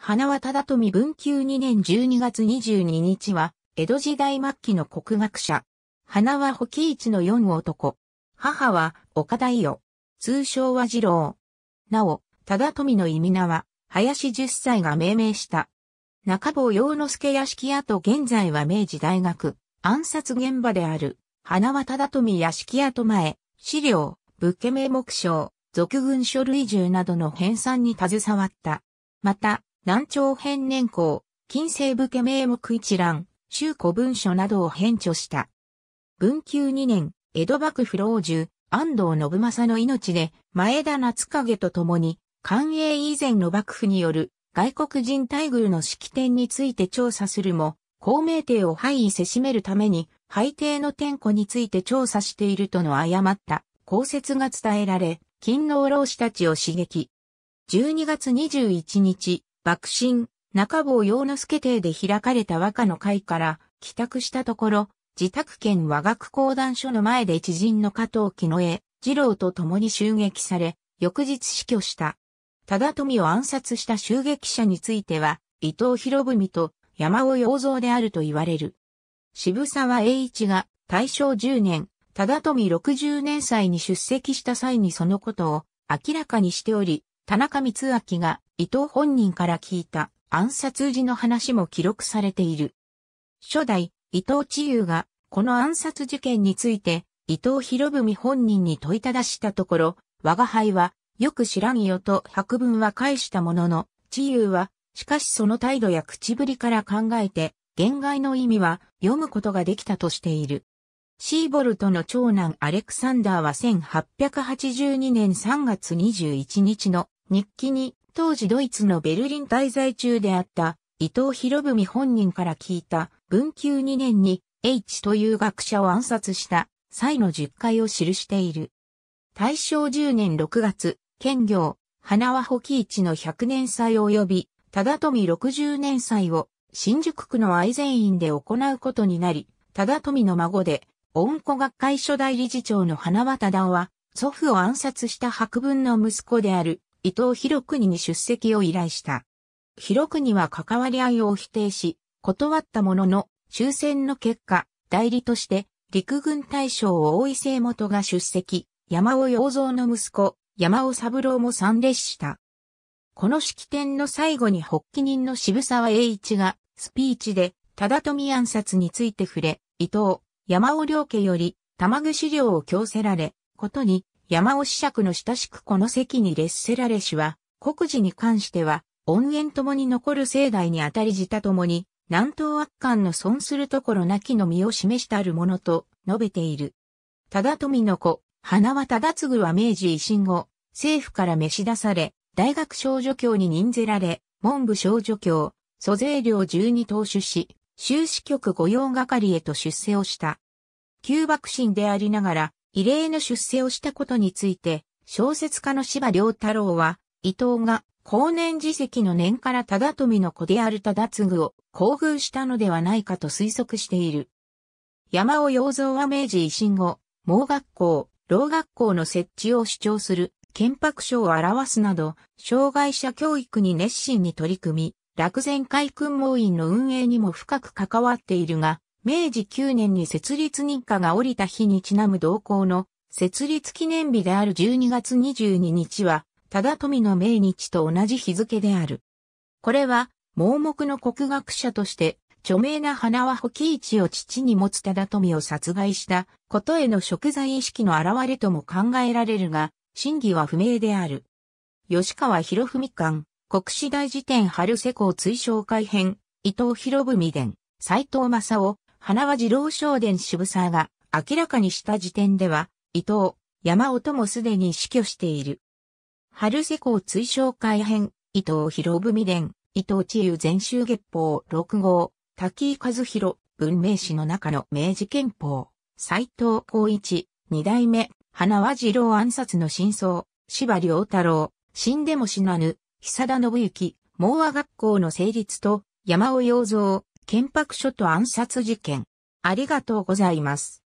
花は忠富文久2年12月22日は、江戸時代末期の国学者。花は保木一の四男。母は岡大代。通称は二郎。なお、忠富の意味名は、林十歳が命名した。中坊洋之助屋敷跡現在は明治大学、暗殺現場である、花は忠富屋敷跡前、資料、武家名目賞、俗軍書類従などの編纂に携わった。また、南朝編年項、近世武家名目一覧、州古文書などを編著した。文久2年、江戸幕府老中、安藤信正の命で、前田夏影と共に、官営以前の幕府による外国人待遇の式典について調査するも、公明帝を廃位せしめるために、廃帝の天庫について調査しているとの誤った公説が伝えられ、勤労老師たちを刺激。12月21日、幕臣、中坊洋之助邸で開かれた和歌の会から帰宅したところ、自宅兼和学講談所の前で知人の加藤木野江、二郎と共に襲撃され、翌日死去した。忠富を暗殺した襲撃者については、伊藤博文と山尾洋造であると言われる。渋沢栄一が大正10年、忠富60年祭に出席した際にそのことを明らかにしており、田中光明が伊藤本人から聞いた暗殺時の話も記録されている。初代伊藤千友がこの暗殺事件について伊藤博文本人に問いただしたところ、我輩はよく知らんよと百文は返したものの、千友はしかしその態度や口ぶりから考えて、言外の意味は読むことができたとしている。シーボルトの長男アレクサンダーは1882年3月21日の日記に当時ドイツのベルリン滞在中であった伊藤博文本人から聞いた文久2年に H という学者を暗殺した際の実会を記している。大正10年6月、県業、花輪保木市の100年祭及び、忠富60年祭を新宿区の愛禅院で行うことになり、忠富の孫で、恩子学会初代理事長の花輪忠夫は、祖父を暗殺した白文の息子である伊藤博国に出席を依頼した。博国は関わり合いを否定し、断ったものの、抽選の結果、代理として、陸軍大将を大井聖元が出席、山尾洋蔵の息子、山尾三郎も参列した。この式典の最後に発起人の渋沢栄一が、スピーチで、忠富暗殺について触れ、伊藤、山尾良家より、玉串料を強せられ、ことに、山尾子爵の親しくこの席に列せられしは、国事に関しては、恩怨ともに残る盛代にあたりじたともに、南東悪漢の損するところなきの身を示したるものと述べている。忠富の子、花は忠次は明治維新後、政府から召し出され、大学少女教に任ぜられ、文部少女教、租税料十二投手し、修士局御用係へと出世をした。旧幕臣でありながら、異例の出世をしたことについて、小説家の芝良太郎は、伊藤が後年自責の年から忠富の子である忠次を厚遇したのではないかと推測している。山尾洋蔵は明治維新後、盲学校、老学校の設置を主張する、憲白書を表すなど、障害者教育に熱心に取り組み、落前海訓網員の運営にも深く関わっているが、明治9年に設立日課が降りた日にちなむ同行の設立記念日である12月22日は、忠富の命日と同じ日付である。これは、盲目の国学者として、著名な花輪保喜一を父に持つ忠富を殺害したことへの贖罪意識の表れとも考えられるが、真偽は不明である。吉川博文館、国史大辞典春世耕追奨改編、伊藤博文伝、斎藤正夫、花輪二郎商伝渋沢が明らかにした時点では、伊藤、山尾ともすでに死去している。春世公追奨改編、伊藤博文伝、伊藤千友全集月報6号、滝井和弘、文明史の中の明治憲法、斎藤光一、二代目、花輪二郎暗殺の真相、芝良太郎、死んでも死なぬ、久田信之、盲和学校の成立と、山尾洋蔵、建白書と暗殺事件。ありがとうございます。